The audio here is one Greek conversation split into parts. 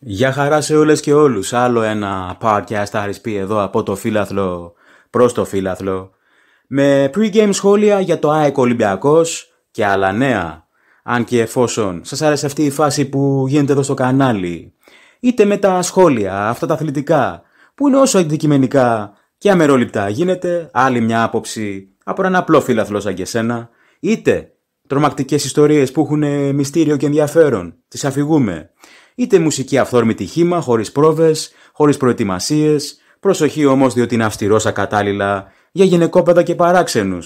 Γεια χαρά σε όλες και όλους. Άλλο ένα podcast RSP εδώ από το φύλαθλο προς το φύλαθλο. Με pre-game σχόλια για το ΑΕΚ Ολυμπιακός και άλλα νέα. Αν και εφόσον σας άρεσε αυτή η φάση που γίνεται εδώ στο κανάλι. Είτε με τα σχόλια, αυτά τα αθλητικά, που είναι όσο αντικειμενικά και αμερόληπτα γίνεται. Άλλη μια άποψη από έναν απλό φιλαθλό σαν και σένα. Είτε τρομακτικές ιστορίες που έχουν μυστήριο και ενδιαφέρον. Τις αφηγούμε είτε μουσική αυθόρμητη χήμα, χωρίς πρόβες, χωρίς προετοιμασίες, προσοχή όμως διότι είναι αυστηρός ακατάλληλα για γυναικόπαιδα και παράξενους.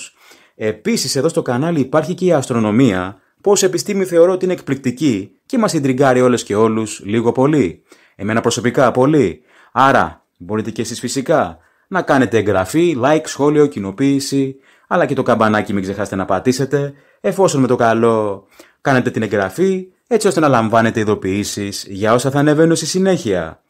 Επίσης, εδώ στο κανάλι υπάρχει και η αστρονομία, πω επιστήμη θεωρώ ότι είναι εκπληκτική και μας συντριγκάρει όλες και όλους λίγο πολύ. Εμένα προσωπικά πολύ. Άρα, μπορείτε και εσείς φυσικά να κάνετε εγγραφή, like, σχόλιο, κοινοποίηση, αλλά και το καμπανάκι μην ξεχάσετε να πατήσετε, εφόσον με το καλό κάνετε την εγγραφή, έτσι ώστε να λαμβάνετε ειδοποιήσεις για όσα θα ανεβαίνουν στη συνέχεια.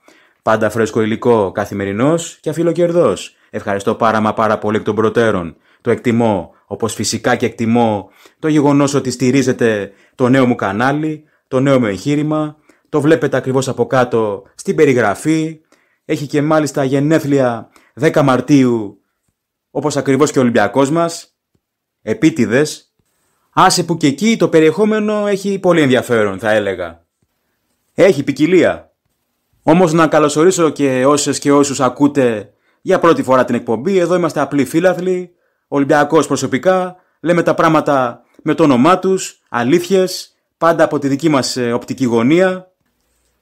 Πάντα φρέσκο υλικό, καθημερινός και αφιλοκερδός. Ευχαριστώ πάρα μα πάρα πολύ εκ των προτέρων. Το εκτιμώ, όπως φυσικά και εκτιμώ το γεγονός ότι στηρίζετε το νέο μου κανάλι, το νέο μου εγχείρημα. Το βλέπετε ακριβώς από κάτω στην περιγραφή. Έχει και μάλιστα γενέθλια 10 Μαρτίου, όπως ακριβώς και ο Ολυμπιακός μας. Επίτηδες, Άσε που και εκεί το περιεχόμενο έχει πολύ ενδιαφέρον θα έλεγα. Έχει ποικιλία. Όμως να καλωσορίσω και όσες και όσους ακούτε για πρώτη φορά την εκπομπή. Εδώ είμαστε απλοί φίλαθλοι, Ολυμπιακός προσωπικά. Λέμε τα πράγματα με το όνομά τους, αλήθειες, πάντα από τη δική μας ε, οπτική γωνία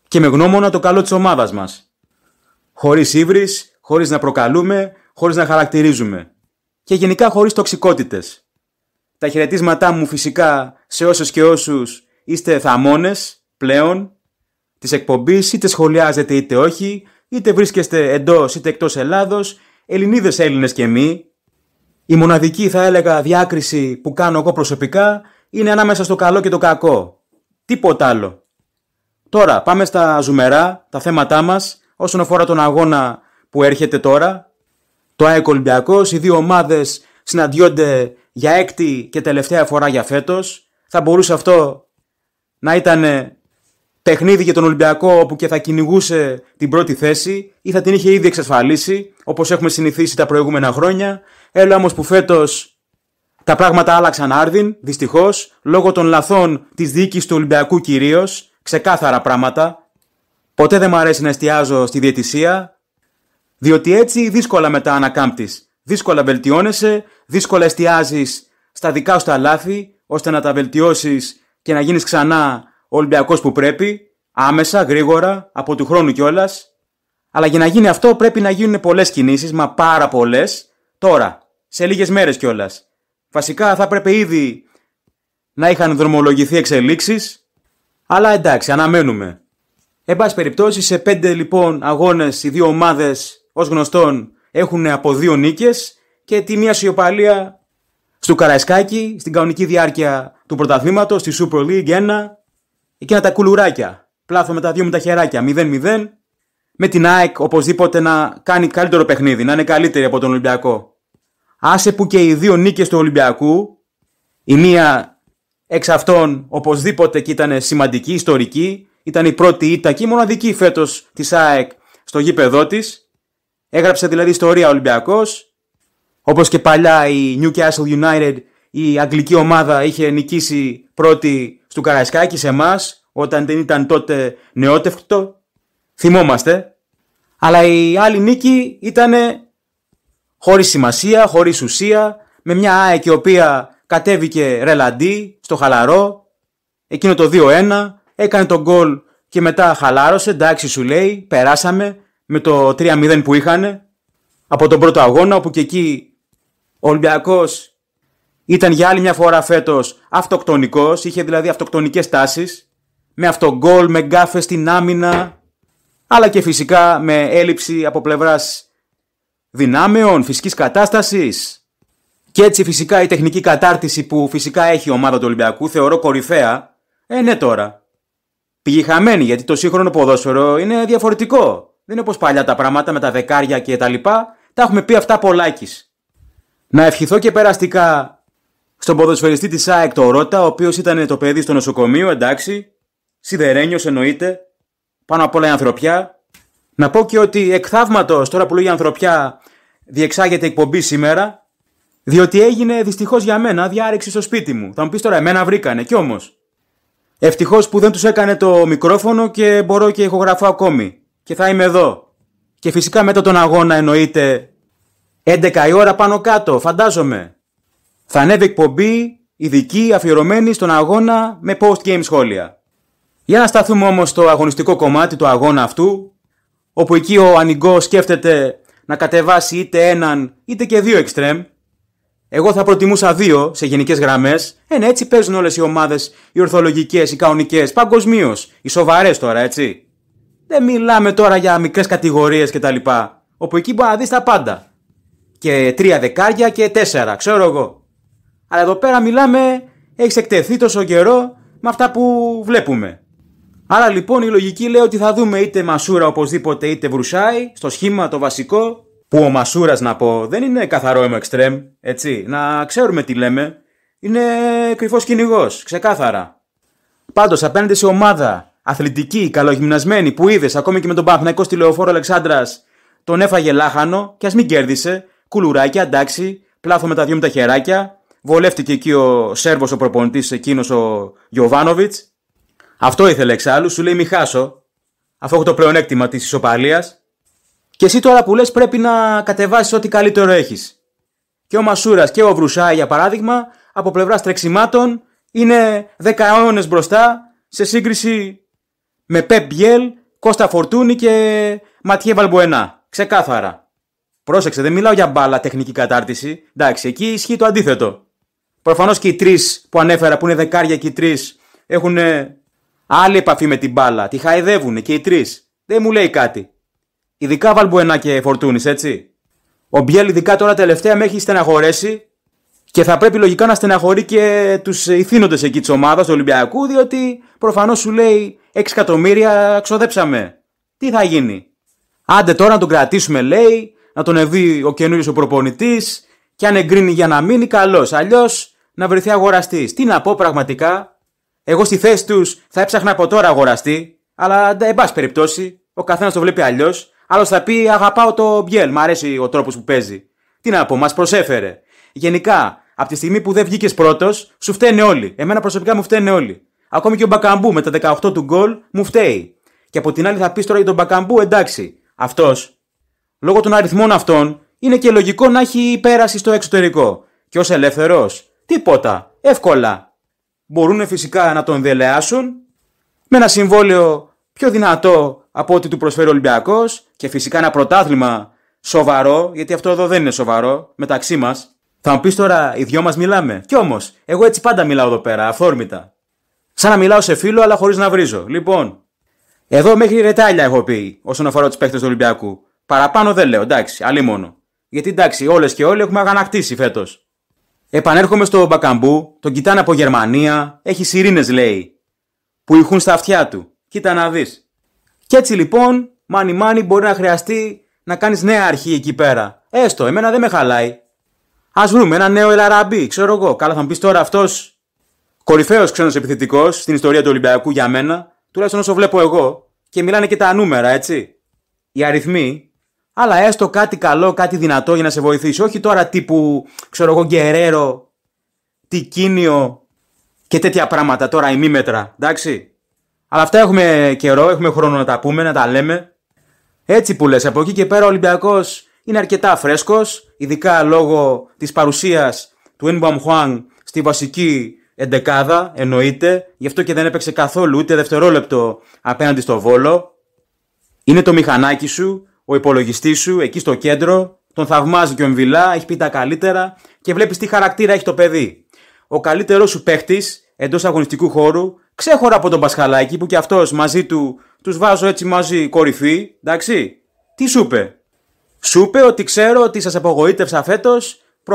και με γνώμονα το καλό της ομάδας μας. Χωρίς ύβρις, χωρίς να προκαλούμε, χωρίς να χαρακτηρίζουμε. Και γενικά χωρίς τοξικότητες. Τα χαιρετίσματά μου φυσικά σε όσους και όσους είστε θαμόνες πλέον της εκπομπής, είτε σχολιάζετε είτε όχι, είτε βρίσκεστε εντός είτε εκτός Ελλάδος, Ελληνίδες Έλληνες και εμείς. Η μοναδική θα έλεγα διάκριση που κάνω εγώ προσωπικά είναι ανάμεσα στο καλό και το κακό. Τίποτα άλλο. Τώρα πάμε στα ζουμερά, τα θέματά μας, όσον αφορά τον αγώνα που έρχεται τώρα. Το ΑΕΚ Ολυμπιακός, οι δύο ομάδες συναντιόνται για έκτη και τελευταία φορά για φέτος. Θα μπορούσε αυτό να ήταν παιχνίδι ε, για τον Ολυμπιακό όπου και θα κυνηγούσε την πρώτη θέση ή θα την είχε ήδη εξασφαλίσει όπως έχουμε συνηθίσει τα προηγούμενα χρόνια. Έλα όμως που φέτος τα πράγματα άλλαξαν άρδιν, δυστυχώς, λόγω των λαθών της διοίκησης του Ολυμπιακού κυρίως, ξεκάθαρα πράγματα. Ποτέ δεν μου αρέσει να εστιάζω στη διαιτησία, διότι έτσι δύσκολα μετά ανακάμπτεις Δύσκολα βελτιώνεσαι, δύσκολα εστιάζεις στα δικά σου τα λάθη, ώστε να τα βελτιώσεις και να γίνεις ξανά ο Ολυμπιακός που πρέπει, άμεσα, γρήγορα, από του χρόνου κιόλας. Αλλά για να γίνει αυτό πρέπει να γίνουν πολλές κινήσεις, μα πάρα πολλές, τώρα, σε λίγες μέρες κιόλας. Βασικά θα πρέπει ήδη να είχαν δρομολογηθεί εξελίξεις, αλλά εντάξει, αναμένουμε. Εν πάση περιπτώσει, σε πέντε λοιπόν αγώνες οι δύο ομάδες ως γνωστόν έχουν από δύο νίκες και τη μία σιωπαλία στο Καραϊσκάκι, στην κανονική διάρκεια του πρωταθλήματος, στη Super League 1, εκείνα τα κουλουράκια. Πλάθο με τα δύο με τα χεράκια, 0-0. Με την ΑΕΚ οπωσδήποτε να κάνει καλύτερο παιχνίδι, να είναι καλύτερη από τον Ολυμπιακό. Άσε που και οι δύο νίκες του Ολυμπιακού, η μία εξ αυτών οπωσδήποτε και ήταν σημαντική, ιστορική, ήταν η πρώτη ήττα και η μοναδική φέτος της ΑΕΚ στο γήπεδό Έγραψε δηλαδή ιστορία ο Ολυμπιακός, όπως και παλιά η Newcastle United, η αγγλική ομάδα είχε νικήσει πρώτη στο Καραϊσκάκη σε εμάς, όταν δεν ήταν τότε νεότευκτο. Θυμόμαστε. Αλλά η άλλη νίκη ήταν χωρίς σημασία, χωρίς ουσία, με μια ΑΕΚ η οποία κατέβηκε ρελαντή στο χαλαρό, εκείνο το 2-1, έκανε τον γκολ και μετά χαλάρωσε, εντάξει σου λέει, περάσαμε, με το 3-0 που είχαν από τον πρώτο αγώνα, όπου και εκεί ο Ολυμπιακός ήταν για άλλη μια φορά φέτος αυτοκτονικός, είχε δηλαδή αυτοκτονικές τάσεις, με αυτογκόλ, με γκάφες στην άμυνα, αλλά και φυσικά με έλλειψη από πλευράς δυνάμεων, φυσικής κατάστασης. Και έτσι φυσικά η τεχνική κατάρτιση που φυσικά έχει η ομάδα του Ολυμπιακού, θεωρώ κορυφαία, ε ναι τώρα. Πήγε χαμένη γιατί το σύγχρονο ποδόσφαιρο είναι διαφορετικό δεν είναι όπως παλιά τα πράγματα με τα δεκάρια και τα λοιπά. Τα έχουμε πει αυτά πολλάκις. Να ευχηθώ και περαστικά στον ποδοσφαιριστή της ΑΕΚ το Ρότα, ο οποίος ήταν το παιδί στο νοσοκομείο, εντάξει. Σιδερένιος εννοείται. Πάνω απ' όλα η ανθρωπιά. Να πω και ότι εκ τώρα που λέει ανθρωπιά, διεξάγεται εκπομπή σήμερα. Διότι έγινε δυστυχώς για μένα διάρρηξη στο σπίτι μου. Θα μου πεις τώρα, εμένα βρήκανε, κι όμως. Ευτυχώς που δεν τους έκανε το μικρόφωνο και μπορώ και ηχογραφώ ακόμη και θα είμαι εδώ. Και φυσικά μετά τον αγώνα εννοείται 11 η ώρα πάνω κάτω, φαντάζομαι. Θα ανέβει εκπομπή ειδική αφιερωμένη στον αγώνα με post-game σχόλια. Για να σταθούμε όμως στο αγωνιστικό κομμάτι του αγώνα αυτού, όπου εκεί ο Ανιγκό σκέφτεται να κατεβάσει είτε έναν είτε και δύο εξτρέμ. Εγώ θα προτιμούσα δύο σε γενικές γραμμές. Ε, έτσι παίζουν όλες οι ομάδες, οι ορθολογικές, οι κανονικές, παγκοσμίως. Οι σοβαρές τώρα, έτσι. Δεν μιλάμε τώρα για μικρές κατηγορίες κτλ. Όπου εκεί μπορεί να δεις τα πάντα. Και τρία δεκάρια και τέσσερα, ξέρω εγώ. Αλλά εδώ πέρα μιλάμε, έχεις εκτεθεί τόσο καιρό με αυτά που βλέπουμε. Άρα λοιπόν η λογική λέει ότι θα δούμε είτε Μασούρα οπωσδήποτε είτε Βρουσάη στο σχήμα το βασικό. Που ο Μασούρας να πω δεν είναι καθαρό έμο εξτρέμ, έτσι. Να ξέρουμε τι λέμε. Είναι κρυφός κυνηγός, ξεκάθαρα. Πάντως απέναντι σε ομάδα αθλητικοί, καλογυμνασμένοι που είδες ακόμη και με τον Παναθηναϊκό στη λεωφόρο Αλεξάνδρας, τον έφαγε λάχανο και ας μην κέρδισε. Κουλουράκια, εντάξει, πλάθο με τα δυο με τα χεράκια. Βολεύτηκε εκεί ο Σέρβος ο προπονητής, εκείνος ο Γιωβάνοβιτ. Αυτό ήθελε εξάλλου, σου λέει μη χάσω, αφού έχω το πλεονέκτημα της ισοπαλίας. Και εσύ τώρα που λες πρέπει να κατεβάσεις ό,τι καλύτερο έχεις. Και ο Μασούρας και ο Βρουσάη, για παράδειγμα, από πλευράς τρεξιμάτων είναι δεκαώνε μπροστά σε σύγκριση με Πεπ Μπιέλ, Κώστα Φορτούνη και Ματιέ Βαλμπουένα. Ξεκάθαρα. Πρόσεξε, δεν μιλάω για μπάλα τεχνική κατάρτιση. Εντάξει, εκεί ισχύει το αντίθετο. Προφανώς και οι τρεις που ανέφερα, που είναι δεκάρια και οι τρεις, έχουν ε, άλλη επαφή με την μπάλα. Τη χαϊδεύουν και οι τρεις. Δεν μου λέει κάτι. Ειδικά Βαλμπουενά και Φορτούνη, έτσι. Ο Μπιέλ, ειδικά τώρα τελευταία, με έχει στεναχωρέσει και θα πρέπει λογικά να στεναχωρεί και τους ηθήνοντες εκεί της ομάδας του Ολυμπιακού, διότι προφανώς σου λέει 6 εκατομμύρια ξοδέψαμε. Τι θα γίνει. Άντε τώρα να τον κρατήσουμε, λέει, να τον ευεί ο καινούριος ο προπονητής, και αν εγκρίνει για να μείνει, καλώς. Αλλιώς να βρεθεί αγοραστής. Τι να πω πραγματικά. Εγώ στη θέση τους θα έψαχνα από τώρα αγοραστή, αλλά εν πάση περιπτώσει, ο καθένας το βλέπει αλλιώς. Άλλος θα πει Αγαπάω το Μπιέλ, Μου αρέσει ο τρόπος που παίζει. Τι να πω, μας προσέφερε. Γενικά, από τη στιγμή που δεν βγήκες πρώτος, σου φταίνε όλοι. Εμένα προσωπικά μου φταίνε όλοι. Ακόμη και ο Μπακαμπού με τα 18 του γκολ μου φταίει. Και από την άλλη θα πεις τώρα για τον Μπακαμπού, εντάξει, αυτός λόγω των αριθμών αυτών είναι και λογικό να έχει πέραση στο εξωτερικό. Και ως ελεύθερος, τίποτα, εύκολα. Μπορούν φυσικά να τον δελεάσουν με ένα συμβόλαιο πιο δυνατό από ό,τι του προσφέρει ο Ολυμπιακός και φυσικά ένα πρωτάθλημα σοβαρό, γιατί αυτό εδώ δεν είναι σοβαρό, μεταξύ μας. Θα μου πεις τώρα, οι δυο μας μιλάμε. Κι όμως, εγώ έτσι πάντα μιλάω εδώ πέρα, αφόρμητα. Σαν να μιλάω σε φίλο, αλλά χωρίς να βρίζω. Λοιπόν, εδώ μέχρι ρετάλια έχω πει όσον αφορά τους παίχτε του Ολυμπιακού. Παραπάνω δεν λέω, εντάξει, αλλή μόνο. Γιατί εντάξει, όλες και όλοι έχουμε αγανακτήσει φέτος. Επανέρχομαι στο Μπακαμπού, τον κοιτάνε από Γερμανία, έχει σιρήνες λέει, που ηχούν στα αυτιά του. Κοίτα να δεις. Κι έτσι λοιπόν, μάνι μάνι μπορεί να χρειαστεί να κάνεις νέα αρχή εκεί πέρα. Έστω, εμένα δεν με χαλάει. Ας βρούμε ένα νέο Ελαραμπή, ξέρω εγώ. Καλά θα μου πεις τώρα αυτός κορυφαίος ξένος επιθετικός στην ιστορία του Ολυμπιακού για μένα, τουλάχιστον όσο βλέπω εγώ, και μιλάνε και τα νούμερα, έτσι. Οι αριθμοί, αλλά έστω κάτι καλό, κάτι δυνατό για να σε βοηθήσει. Όχι τώρα τύπου, ξέρω εγώ, γκερέρο, τικίνιο και τέτοια πράγματα τώρα, ημίμετρα, εντάξει. Αλλά αυτά έχουμε καιρό, έχουμε χρόνο να τα πούμε, να τα λέμε. Έτσι που λες, από εκεί και πέρα ο Ολυμπιακός είναι αρκετά φρέσκος, ειδικά λόγω της παρουσίας του Ενμπαμ Χουάν στη βασική εντεκάδα, εννοείται. Γι' αυτό και δεν έπαιξε καθόλου ούτε δευτερόλεπτο απέναντι στο βόλο. Είναι το μηχανάκι σου, ο υπολογιστής σου, εκεί στο κέντρο. Τον θαυμάζει και ο Εμβιλά, έχει πει τα καλύτερα και βλέπεις τι χαρακτήρα έχει το παιδί. Ο καλύτερό σου παίχτης εντός αγωνιστικού χώρου, ξέχωρα από τον Πασχαλάκη που και αυτός μαζί του τους βάζω έτσι μαζί κορυφή, εντάξει. Τι σου είπε. Σου είπε ότι ξέρω ότι σας απογοήτευσα φέτος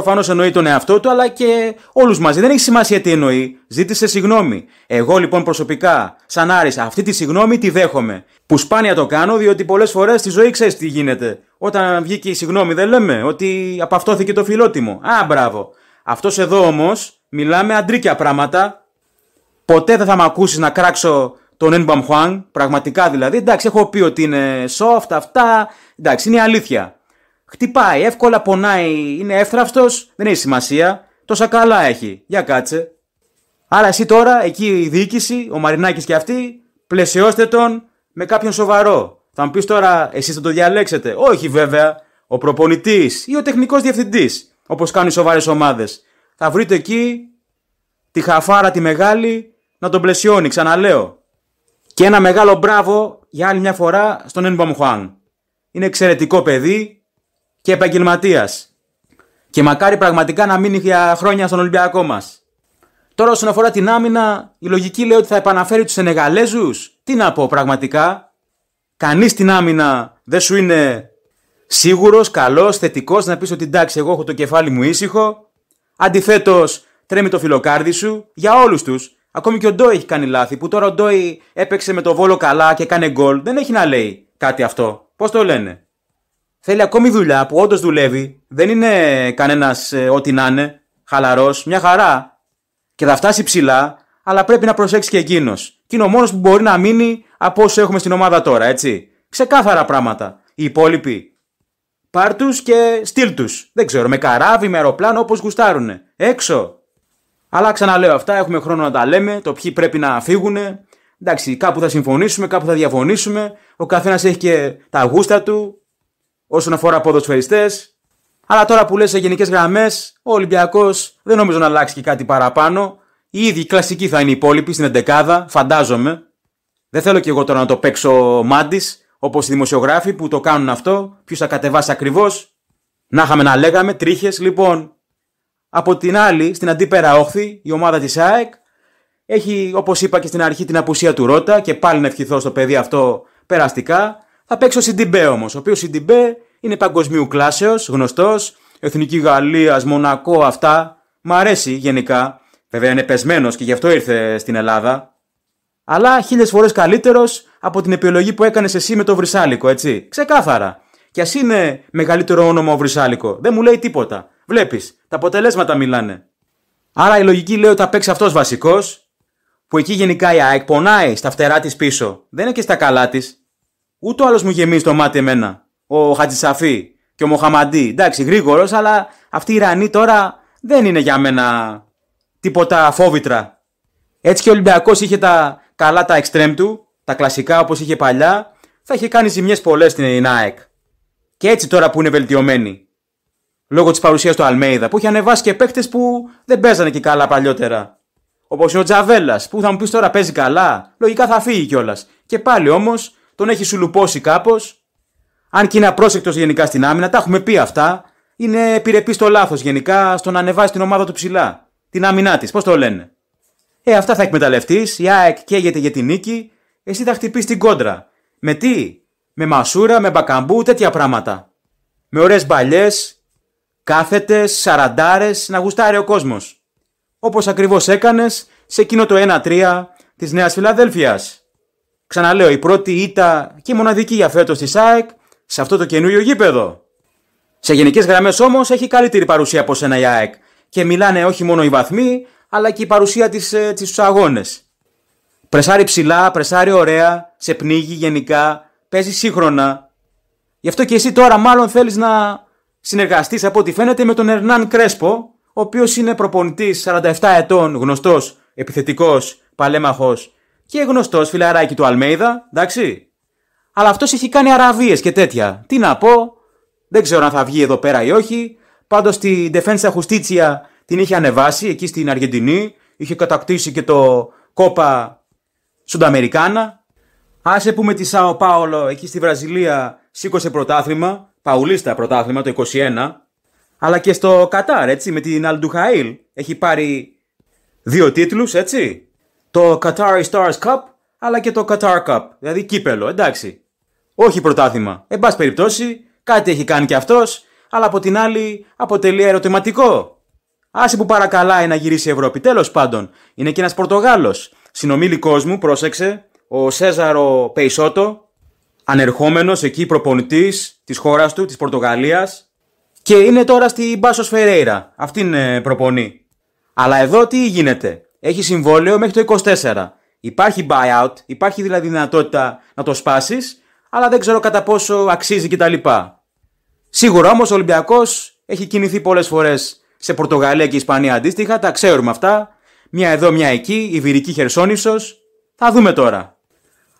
Προφανώς εννοεί τον εαυτό του, αλλά και όλους μαζί. Δεν έχει σημασία τι εννοεί. Ζήτησε συγγνώμη. Εγώ λοιπόν προσωπικά, σαν Άρης, αυτή τη συγγνώμη τη δέχομαι. Που σπάνια το κάνω, διότι πολλές φορές στη ζωή ξέρεις τι γίνεται. Όταν βγήκε η συγγνώμη, δεν λέμε ότι απαυτώθηκε το φιλότιμο. Α, μπράβο. Αυτός εδώ όμως μιλάμε αντρίκια πράγματα. Ποτέ δεν θα με ακούσεις να κράξω τον Ένμπαμ Χουάν, πραγματικά δηλαδή. Εντάξει, έχω πει ότι είναι soft αυτά. Εντάξει, είναι η αλήθεια. Χτυπάει εύκολα, πονάει, είναι εύθραυστος, δεν έχει σημασία. Τόσα καλά έχει. Για κάτσε. Άρα εσύ τώρα, εκεί η διοίκηση, ο Μαρινάκης και αυτή, πλαισιώστε τον με κάποιον σοβαρό. Θα μου πεις τώρα, εσείς θα το διαλέξετε. Όχι βέβαια, ο προπονητής ή ο τεχνικός διευθυντής, όπως κάνουν οι σοβαρές ομάδες. Θα βρείτε εκεί τη χαφάρα τη μεγάλη να τον πλαισιώνει, ξαναλέω. Και ένα μεγάλο μπράβο για άλλη μια φορά στον Ένμπαμ Χουάν. Είναι εξαιρετικό παιδί, και επαγγελματίας. Και μακάρι πραγματικά να μείνει για χρόνια στον Ολυμπιακό μας. Τώρα, όσον αφορά την άμυνα, η λογική λέει ότι θα επαναφέρει τους Σενεγαλέζους. Τι να πω πραγματικά. Κανείς την άμυνα δεν σου είναι σίγουρος, καλός, θετικός να πεις ότι εντάξει, εγώ έχω το κεφάλι μου ήσυχο. Αντιθέτως, τρέμει το φιλοκάρδι σου για όλους τους. Ακόμη και ο Ντόι έχει κάνει λάθη. Που τώρα ο Ντόι έπαιξε με το βόλο καλά και κάνει γκολ. Δεν έχει να λέει κάτι αυτό. Πώς το λένε. Θέλει ακόμη δουλειά που όντως δουλεύει. Δεν είναι κανένας ε, ό,τι να είναι. Χαλαρός, μια χαρά. Και θα φτάσει ψηλά, αλλά πρέπει να προσέξει και εκείνος. Και είναι ο μόνος που μπορεί να μείνει από όσου έχουμε στην ομάδα τώρα, έτσι. Ξεκάθαρα πράγματα. Οι υπόλοιποι. Πάρ τους και στείλ τους. Δεν ξέρω, με καράβι, με αεροπλάνο, όπως γουστάρουν. Έξω. Αλλά ξαναλέω αυτά, έχουμε χρόνο να τα λέμε, το ποιοι πρέπει να φύγουν. Εντάξει, κάπου θα συμφωνήσουμε, κάπου θα διαφωνήσουμε. Ο καθένας έχει και τα γούστα του, όσον αφορά ποδοσφαιριστές. Αλλά τώρα που λες σε γενικές γραμμές, ο Ολυμπιακός δεν νομίζω να αλλάξει και κάτι παραπάνω. Οι ίδιοι κλασικοί θα είναι οι υπόλοιποι στην εντεκάδα, φαντάζομαι. Δεν θέλω και εγώ τώρα να το παίξω μάντη, όπως οι δημοσιογράφοι που το κάνουν αυτό. Ποιος θα κατεβάσει ακριβώς. Να είχαμε να λέγαμε, τρίχες. Λοιπόν, από την άλλη, στην αντίπερα όχθη, η ομάδα της ΑΕΚ έχει, όπως είπα και στην αρχή, την απουσία του Ρότα και πάλι να ευχηθώ στο παιδί αυτό περαστικά. Θα παίξω ο Σιντιμπέ όμως, ο οποίος Σιντιμπέ είναι παγκοσμίου κλάσεως, γνωστός, εθνική Γαλλίας, Μονακό, αυτά. Μ' αρέσει γενικά. Βέβαια είναι πεσμένος και γι' αυτό ήρθε στην Ελλάδα. Αλλά χίλιες φορές καλύτερος από την επιλογή που έκανες εσύ με το Βρυσάλικο, έτσι. Ξεκάθαρα. Κι ας είναι μεγαλύτερο όνομα ο Βρυσάλικο. Δεν μου λέει τίποτα. Βλέπεις, τα αποτελέσματα μιλάνε. Άρα η λογική λέει ότι θα παίξει αυτός βασικός, που εκεί γενικά η ΑΕΚ πονάει στα φτερά της πίσω. Δεν είναι και στα καλά της. Ούτε άλλο μου γεμίζει το μάτι εμένα ο Χατζησαφή και ο Μοχαμαντή. Εντάξει, γρήγορος, αλλά αυτοί οι Ιρανοί τώρα δεν είναι για μένα τίποτα φόβητρα. Έτσι και ο Ολυμπιακός είχε τα καλά τα εξτρέμ του, τα κλασικά όπως είχε παλιά, θα είχε κάνει ζημιές πολλές στην ΑΕΚ. Και έτσι τώρα που είναι βελτιωμένη. Λόγω της παρουσίας του Αλμέιδα που είχε ανεβάσει και παίχτε που δεν παίζανε και καλά παλιότερα. Όπως ο Τζαβέλλα που θα μου πεις τώρα παίζει καλά, λογικά θα φύγει κιόλας. Και πάλι όμως τον έχει σουλουπώσει κάπως αν και είναι απρόσεκτος γενικά στην άμυνα, τα έχουμε πει αυτά. Είναι επιρρεπή στο λάθος γενικά, στο να ανεβάσει την ομάδα του ψηλά. Την άμυνά της, πώς το λένε. Ε, αυτά θα εκμεταλλευτείς. Η ΑΕΚ καίγεται για την νίκη. Εσύ θα χτυπήσεις την κόντρα. Με τι, με μασούρα, με μπακαμπού, τέτοια πράγματα. Με ωραίες μπαλιές, κάθετες, σαραντάρες, να γουστάρει ο κόσμος. Όπως ακριβώς έκανες σε εκείνο το 1-3 της Νέας Φιλαδέλφιας. Ξαναλέω, η πρώτη ήττα και μοναδική για φέτος της ΑΕΚ σε αυτό το καινούριο γήπεδο. Σε γενικές γραμμές όμως έχει καλύτερη παρουσία από σένα η ΑΕΚ και μιλάνε όχι μόνο οι βαθμοί, αλλά και η παρουσία της ε, στους αγώνες. Πρεσάρει ψηλά, πρεσάρει ωραία, σε πνίγει γενικά, παίζει σύγχρονα. Γι' αυτό και εσύ τώρα μάλλον θέλεις να συνεργαστείς από ό,τι φαίνεται με τον Ερνάν Κρέσπο, ο οποίος είναι προπονητής 47 ετών, γνωστός επιθετικός παλέμαχος και γνωστός φιλαράκι του Αλμέιδα, εντάξει. Αλλά αυτός έχει κάνει αραβίες και τέτοια. Τι να πω, δεν ξέρω αν θα βγει εδώ πέρα ή όχι. Πάντως τη Defensa Justicia την είχε ανεβάσει εκεί στην Αργεντινή. Είχε κατακτήσει και το κόπα Σουνταμερικάνα. Άσε που με τη Σάο Πάολο εκεί στη Βραζιλία σήκωσε πρωτάθλημα. Παουλίστα πρωτάθλημα το 21. Αλλά και στο Κατάρ, έτσι, με την Αλντουχαήλ. Έχει πάρει δύο τίτλους, έτσι. Το Qatar Stars Cup, αλλά και το Qatar Cup. Δηλαδή κύπελο, εντάξει. Όχι πρωτάθλημα. Εν πάση περιπτώσει, κάτι έχει κάνει και αυτός, αλλά από την άλλη αποτελεί ερωτηματικό. Άσε που παρακαλάει να γυρίσει η Ευρώπη. Τέλος πάντων, είναι και ένας Πορτογάλος. Συνομήλικο μου, πρόσεξε, ο Σέζαρο Πεϊσότο, ανερχόμενος εκεί προπονητής της χώρας του, της Πορτογαλίας. Και είναι τώρα στην Μπάσο Φερέιρα. είναι προπονή. Αλλά εδώ τι γίνεται. Έχει συμβόλαιο μέχρι το 24. Υπάρχει buyout, υπάρχει δηλαδή δυνατότητα να το σπάσεις αλλά δεν ξέρω κατά πόσο αξίζει κτλ. Σίγουρα όμως ο Ολυμπιακός έχει κινηθεί πολλές φορές σε Πορτογαλία και Ισπανία αντίστοιχα, τα ξέρουμε αυτά. Μια εδώ, μια εκεί, η Βυρική Χερσόνησος. Θα δούμε τώρα.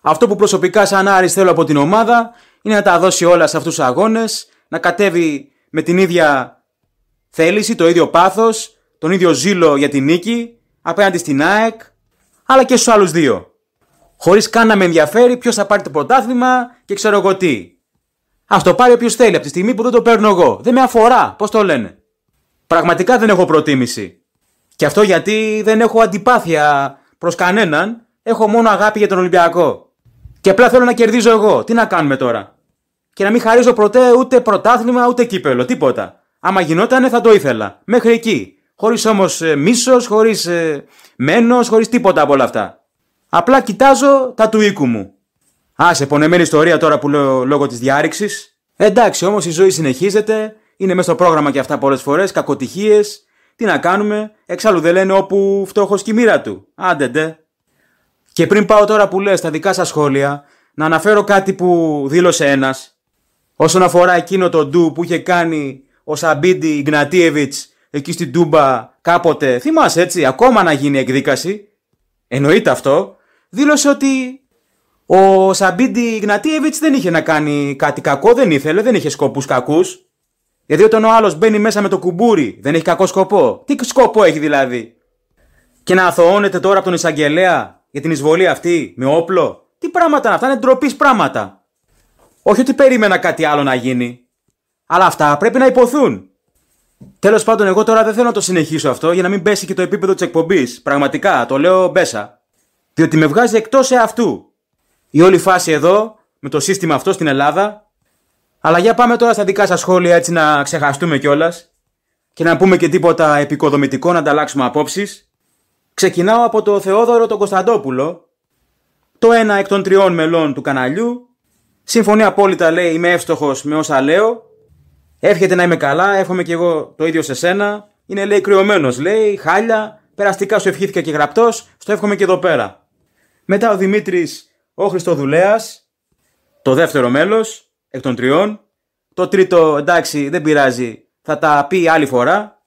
Αυτό που προσωπικά σαν Άρης θέλω από την ομάδα είναι να τα δώσει όλα σε αυτούς τους αγώνες, να κατέβει με την ίδια θέληση, το ίδιο πάθος, τον ίδιο ζήλο για την νίκη, απέναντι στην ΑΕΚ, αλλά και στους άλλους δύο χωρίς καν να με ενδιαφέρει ποιος θα πάρει το πρωτάθλημα και ξέρω εγώ τι. Ας το πάρει όποιος θέλει από τη στιγμή που δεν το παίρνω εγώ. Δεν με αφορά, πώς το λένε. Πραγματικά δεν έχω προτίμηση. Και αυτό γιατί δεν έχω αντιπάθεια προς κανέναν. Έχω μόνο αγάπη για τον Ολυμπιακό. Και απλά θέλω να κερδίζω εγώ. Τι να κάνουμε τώρα. Και να μην χαρίζω ποτέ ούτε πρωτάθλημα ούτε κύπελο. Τίποτα. Άμα γινότανε θα το ήθελα. Μέχρι εκεί. Χωρίς όμως ε, μίσος, χωρίς ε, μένος, χωρίς τίποτα από όλα αυτά. Απλά κοιτάζω τα του οίκου μου. Άσε, πονεμένη ιστορία τώρα που λέω λόγω της διάρρηξης. Εντάξει, όμως η ζωή συνεχίζεται. Είναι μέσα στο πρόγραμμα και αυτά πολλές φορές. Κακοτυχίες. Τι να κάνουμε. Εξάλλου δεν λένε όπου φτώχος και η μοίρα του. Άντε, Και πριν πάω τώρα που λες τα δικά σας σχόλια, να αναφέρω κάτι που δήλωσε ένας. Όσον αφορά εκείνο το ντου που είχε κάνει ο Σαμπίντι Ιγνατίεβιτ εκεί στην Τούμπα κάποτε. Θυμάσαι έτσι, ακόμα να γίνει εκδίκαση εννοείται αυτό, δήλωσε ότι ο Σαμπίντι Γνατίεβιτς δεν είχε να κάνει κάτι κακό, δεν ήθελε, δεν είχε σκοπούς κακούς. Γιατί όταν ο άλλος μπαίνει μέσα με το κουμπούρι, δεν έχει κακό σκοπό. Τι σκοπό έχει δηλαδή. Και να αθωώνεται τώρα από τον εισαγγελέα για την εισβολή αυτή με όπλο. Τι πράγματα αυτά είναι ντροπής πράγματα. Όχι ότι περίμενα κάτι άλλο να γίνει. Αλλά αυτά πρέπει να υποθούν. Τέλος πάντων, εγώ τώρα δεν θέλω να το συνεχίσω αυτό για να μην πέσει και το επίπεδο της εκπομπής. Πραγματικά, το λέω μπέσα. Διότι με βγάζει εκτός εαυτού. Η όλη φάση εδώ, με το σύστημα αυτό στην Ελλάδα. Αλλά για πάμε τώρα στα δικά σας σχόλια, έτσι να ξεχαστούμε κιόλας και να πούμε και τίποτα επικοδομητικό, να ανταλλάξουμε απόψεις. Ξεκινάω από το Θεόδωρο τον Κωνσταντόπουλο, το ένα εκ των τριών μελών του καναλιού. Συμφωνεί απόλυτα, λέει, είμαι εύστοχος με όσα λέω Εύχεται να είμαι καλά, εύχομαι και εγώ το ίδιο σε σένα. Είναι λέει κρυωμένος, λέει χάλια. Περαστικά σου ευχήθηκα και γραπτός, στο εύχομαι και εδώ πέρα. Μετά ο Δημήτρης, ο Χριστοδουλέας, το δεύτερο μέλος εκ των τριών. Το τρίτο, εντάξει, δεν πειράζει, θα τα πει άλλη φορά.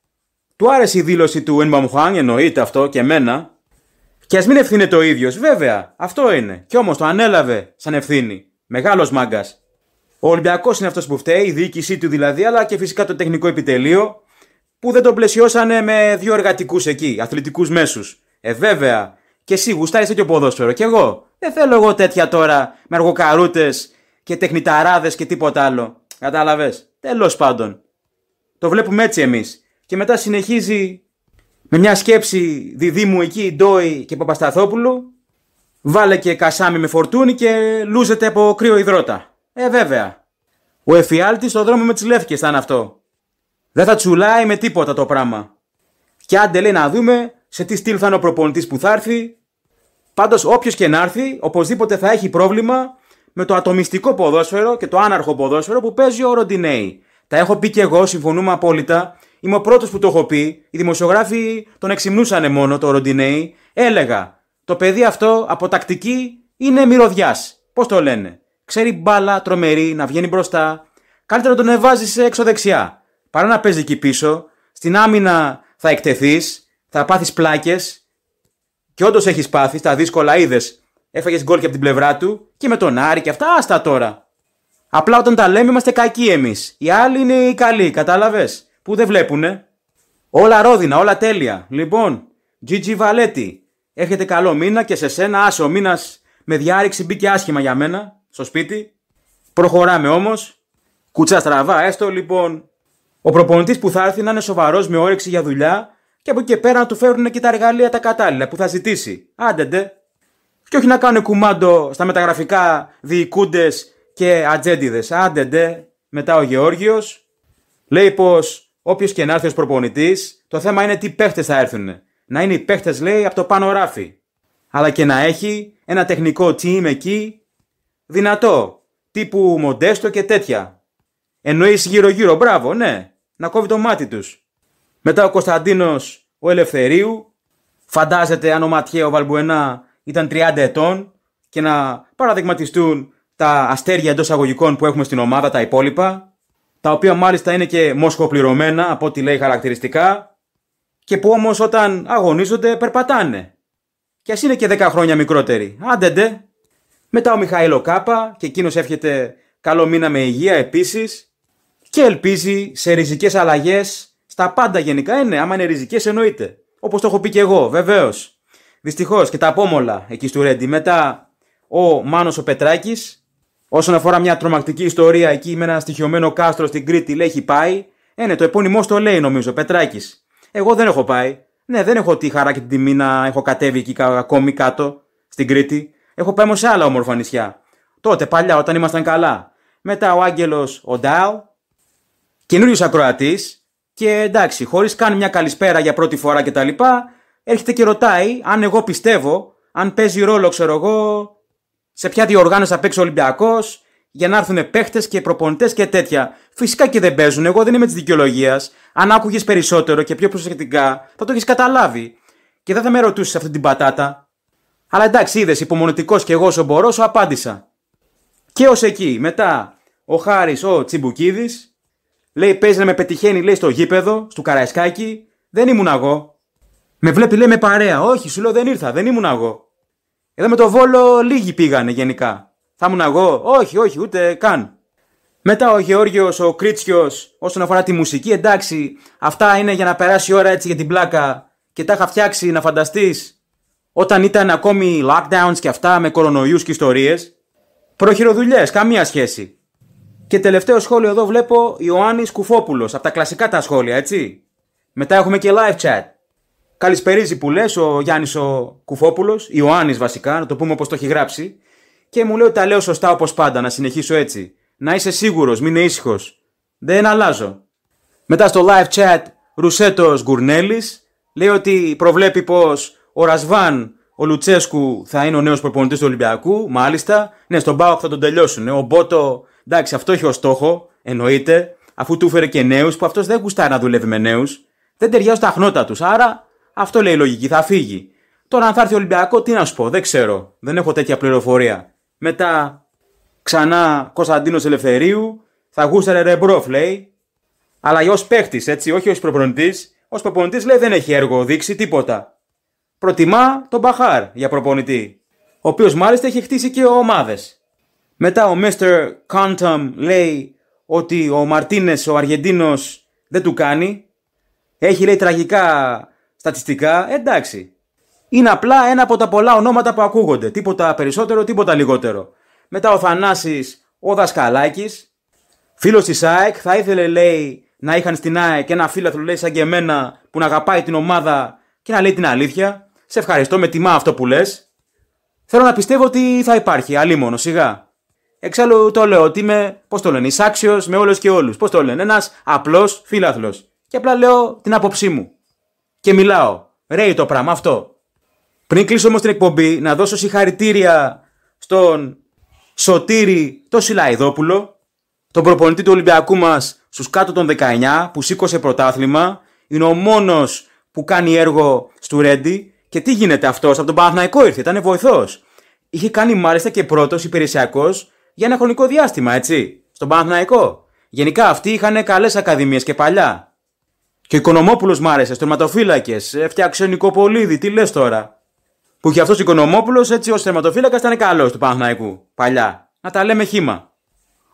Του άρεσε η δήλωση του Εν Μαμουχάν, εννοείται αυτό και εμένα. Και ας μην ευθύνεται ο ίδιος, βέβαια, αυτό είναι. Κι όμως το ανέλαβε σαν ευθύνη. Μεγάλος μάγκας. Ο Ολυμπιακός είναι αυτός που φταίει, η διοίκησή του δηλαδή, αλλά και φυσικά το τεχνικό επιτελείο που δεν τον πλαισιώσανε με δύο εργατικούς εκεί, αθλητικούς μέσους. Ε, βέβαια, και εσύ γουστάρει τέτοιο ποδόσφαιρο. και εγώ. Δεν θέλω εγώ τέτοια τώρα με αργοκαρούτες και τεχνηταράδες και τίποτα άλλο. Κατάλαβες. Τέλος πάντων. Το βλέπουμε έτσι εμείς. Και μετά συνεχίζει με μια σκέψη διδήμου εκεί, Ντόι και Παπασταθόπουλου. Βάλε και κασάμι με φορτούνι και λούζεται από κρύο υδρότα. Ε, βέβαια. Ο εφιάλτης στο δρόμο με τις λεύκες ήταν αυτό. Δεν θα τσουλάει με τίποτα το πράγμα. Και άντε λέει να δούμε σε τι στυλ θα είναι ο προπονητής που θα έρθει. Πάντως, όποιος και να έρθει, οπωσδήποτε θα έχει πρόβλημα με το ατομιστικό ποδόσφαιρο και το άναρχο ποδόσφαιρο που παίζει ο Ροντινέη. Τα έχω πει και εγώ, συμφωνούμε απόλυτα. Είμαι ο πρώτος που το έχω πει. Οι δημοσιογράφοι τον εξυμνούσαν μόνο, το Ροντινέη. Έλεγα, το παιδί αυτό από τακτική είναι μυρωδιάς. Πώς το λένε ξέρει μπάλα, τρομερή, να βγαίνει μπροστά. Καλύτερα να τον εβάζει έξω δεξιά. Παρά να παίζει εκεί πίσω, στην άμυνα θα εκτεθείς, θα πάθεις πλάκες. Και όντως έχεις πάθει, τα δύσκολα είδες. Έφαγες γκολ και από την πλευρά του και με τον Άρη και αυτά, άστα τώρα. Απλά όταν τα λέμε είμαστε κακοί εμείς. Οι άλλοι είναι οι καλοί, κατάλαβες. Που δεν βλέπουνε. Όλα ρόδινα, όλα τέλεια. Λοιπόν, GG Βαλέτη. Έρχεται καλό μήνα και σε σένα, άσο μήνας με διάρρηξη μπήκε άσχημα για μένα στο σπίτι. Προχωράμε όμως. Κουτσά στραβά, έστω λοιπόν. Ο προπονητής που θα έρθει να είναι σοβαρός με όρεξη για δουλειά και από εκεί και πέρα να του φέρουν και τα εργαλεία τα κατάλληλα που θα ζητήσει. Άντε ντε. Και όχι να κάνουν κουμάντο στα μεταγραφικά διοικούντες και ατζέντιδες. Άντε Μετά ο Γεώργιος λέει πως όποιος και να έρθει ως προπονητής, το θέμα είναι τι παίχτες θα έρθουν. Να είναι οι παίχτες, λέει, από το πάνω Αλλά και να έχει ένα τεχνικό team εκεί δυνατό, τύπου μοντέστο και τέτοια. Εννοείς γύρω-γύρω, μπράβο, ναι, να κόβει το μάτι τους. Μετά ο Κωνσταντίνος ο Ελευθερίου, φαντάζεται αν ο Ματιέο Βαλμπουενά ήταν 30 ετών και να παραδειγματιστούν τα αστέρια εντός αγωγικών που έχουμε στην ομάδα, τα υπόλοιπα, τα οποία μάλιστα είναι και μοσχοπληρωμένα από ό,τι λέει χαρακτηριστικά, και που όμως όταν αγωνίζονται περπατάνε. Και ας είναι και 10 χρόνια μικρότεροι. Άντε μετά ο Μιχαήλο Κάπα και εκείνος εύχεται καλό μήνα με υγεία επίσης. Και ελπίζει σε ριζικές αλλαγές στα πάντα γενικά. Ε, ναι, άμα είναι ριζικές εννοείται. Όπως το έχω πει και εγώ, βεβαίως. Δυστυχώς και τα απόμολα εκεί στο Ρέντι. Μετά ο Μάνος ο Πετράκης. Όσον αφορά μια τρομακτική ιστορία εκεί με ένα στοιχειωμένο κάστρο στην Κρήτη, λέει έχει πάει. Ε, ναι, το επώνυμό το λέει νομίζω, Πετράκης. Εγώ δεν έχω πάει. Ναι, δεν έχω τη χαρά και την τιμή να έχω κατέβει εκεί ακόμη κάτω στην Κρήτη. Έχω πάει όμως σε άλλα όμορφα νησιά. Τότε παλιά όταν ήμασταν καλά. Μετά ο Άγγελος, ο Ντάου, καινούριο ακροατής. Και εντάξει, χωρίς καν μια καλησπέρα για πρώτη φορά κτλ. Έρχεται και ρωτάει αν εγώ πιστεύω, αν παίζει ρόλο, ξέρω εγώ, σε ποια διοργάνωση θα παίξει ο Ολυμπιακός, για να έρθουν παίχτες και προπονητές και τέτοια. Φυσικά και δεν παίζουν. Εγώ δεν είμαι της δικαιολογίας. Αν άκουγες περισσότερο και πιο προσεκτικά, θα το έχεις καταλάβει. Και δεν θα με ρωτούσες αυτή την πατάτα. Αλλά εντάξει, είδες υπομονετικός και εγώ όσο μπορώ, σου απάντησα. Και ως εκεί. Μετά ο Χάρης ο Τσιμπουκίδης λέει: Παίζει να με πετυχαίνει, λέει στο γήπεδο, στο καραϊσκάκι. Δεν ήμουν εγώ. Με βλέπει, λέει με παρέα. Όχι, σου λέω δεν ήρθα, δεν ήμουν εγώ. Εδώ με το βόλο λίγοι πήγανε γενικά. Θα ήμουν εγώ. Όχι, όχι, ούτε καν. Μετά ο Γεώργιος, ο Κρίτσιος, όσον αφορά τη μουσική, εντάξει, αυτά είναι για να περάσει η ώρα έτσι για την πλάκα και τα είχα φτιάξει να φανταστείς όταν ήταν ακόμη lockdowns και αυτά με κορονοϊούς και ιστορίες. Προχειροδουλειές, καμία σχέση. Και τελευταίο σχόλιο εδώ βλέπω Ιωάννης Κουφόπουλος, από τα κλασικά τα σχόλια, έτσι. Μετά έχουμε και live chat. Καλησπερίζει που λες ο Γιάννης ο Κουφόπουλος, Ιωάννης βασικά, να το πούμε όπως το έχει γράψει. Και μου λέει ότι τα λέω σωστά όπως πάντα, να συνεχίσω έτσι. Να είσαι σίγουρος, μην είναι ήσυχος. Δεν αλλάζω. Μετά στο live chat, Ρουσέτος Γκουρνέλης λέει ότι προβλέπει πως ο Ρασβάν, ο Λουτσέσκου θα είναι ο νέος προπονητής του Ολυμπιακού, μάλιστα. Ναι, στον Πάοκ θα τον τελειώσουν. Ε, ο Μπότο, εντάξει, αυτό έχει ως στόχο, εννοείται. Αφού του φέρε και νέους, που αυτός δεν γουστάει να δουλεύει με νέους. Δεν ταιριάζουν τα χνότα τους. Άρα, αυτό λέει η λογική, θα φύγει. Τώρα, αν θα έρθει ο Ολυμπιακό, τι να σου πω, δεν ξέρω. Δεν έχω τέτοια πληροφορία. Μετά, ξανά Κωνσταντίνος Ελευθερίου, θα γούστερε ρεμπρόφ, λέει. Αλλά ως παίχτης, έτσι, όχι ως προπονητής. Ως προπονητής λέει δεν έχει έργο, δείξει τίποτα προτιμά τον Μπαχάρ για προπονητή, ο οποίος μάλιστα έχει χτίσει και ομάδες. Μετά ο Mr. Quantum λέει ότι ο Μαρτίνες, ο Αργεντίνος, δεν του κάνει. Έχει λέει τραγικά στατιστικά, εντάξει. Είναι απλά ένα από τα πολλά ονόματα που ακούγονται, τίποτα περισσότερο, τίποτα λιγότερο. Μετά ο Θανάσης, ο Δασκαλάκης, φίλος της ΑΕΚ, θα ήθελε λέει να είχαν στην ΑΕΚ ένα φίλαθρο λέει σαν και εμένα που να αγαπάει την ομάδα και να λέει την αλήθεια. Σε ευχαριστώ, με τιμά αυτό που λες. Θέλω να πιστεύω ότι θα υπάρχει, μόνο σιγά. Εξάλλου το λέω ότι είμαι, πώς το λένε, εισάξιο με όλου και όλους. Πώς το λένε, ένας απλός φίλαθλος. Και απλά λέω την άποψή μου. Και μιλάω. Ρέει το πράγμα αυτό. Πριν κλείσω όμως την εκπομπή, να δώσω συγχαρητήρια στον Σωτήρη το Σιλαϊδόπουλο, τον προπονητή του Ολυμπιακού μας στους κάτω των 19, που σήκωσε πρωτάθλημα. Είναι ο μόνος που κάνει έργο στο Ρέντι. Και τι γίνεται αυτός, από τον Παναθναϊκό ήρθε, ήταν βοηθός. Είχε κάνει μάλιστα και πρώτος υπηρεσιακός για ένα χρονικό διάστημα, έτσι, στον Παναθναϊκό. Γενικά αυτοί είχαν καλές ακαδημίες και παλιά. Και ο Οικονομόπουλος μ' άρεσε, τερματοφύλακε, φτιάξε Νικοπολίδη, τι λες τώρα. Που και αυτός ο Οικονομόπουλος έτσι ως τερματοφύλακα ήταν καλός του Παναθναϊκού παλιά. Να τα λέμε χήμα.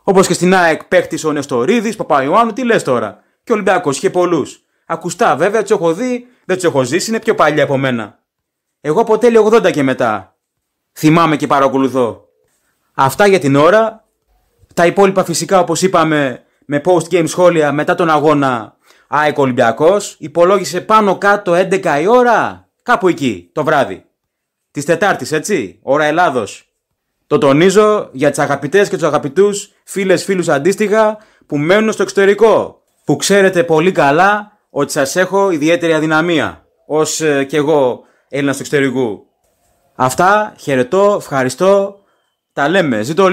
Όπως και στην ΑΕΚ παίχτη ο Νεστορίδης, Παπαϊωάννου, τι λες τώρα. Και ο Ολυμπιακός είχε πολλούς. Ακουστά βέβαια, τους έχω δει, δεν τους έχω ζήσει, είναι πιο παλιά από μένα. Εγώ από 80 και μετά. Θυμάμαι και παρακολουθώ. Αυτά για την ώρα. Τα υπόλοιπα φυσικά όπως είπαμε με post-game σχόλια μετά τον αγώνα ΑΕΚ Ολυμπιακός. Υπολόγισε πάνω κάτω 11 η ώρα. Κάπου εκεί το βράδυ. Της Τετάρτης, έτσι. Ώρα Ελλάδος. Το τονίζω για τις αγαπητές και τους αγαπητούς φίλες φίλους αντίστοιχα που μένουν στο εξωτερικό. Που ξέρετε πολύ καλά ότι σας έχω ιδιαίτερη αδυναμία. ως ε, και εγώ Έλληνας του εξωτερικού. Αυτά, χαιρετώ, ευχαριστώ. Τα λέμε. Ζήτω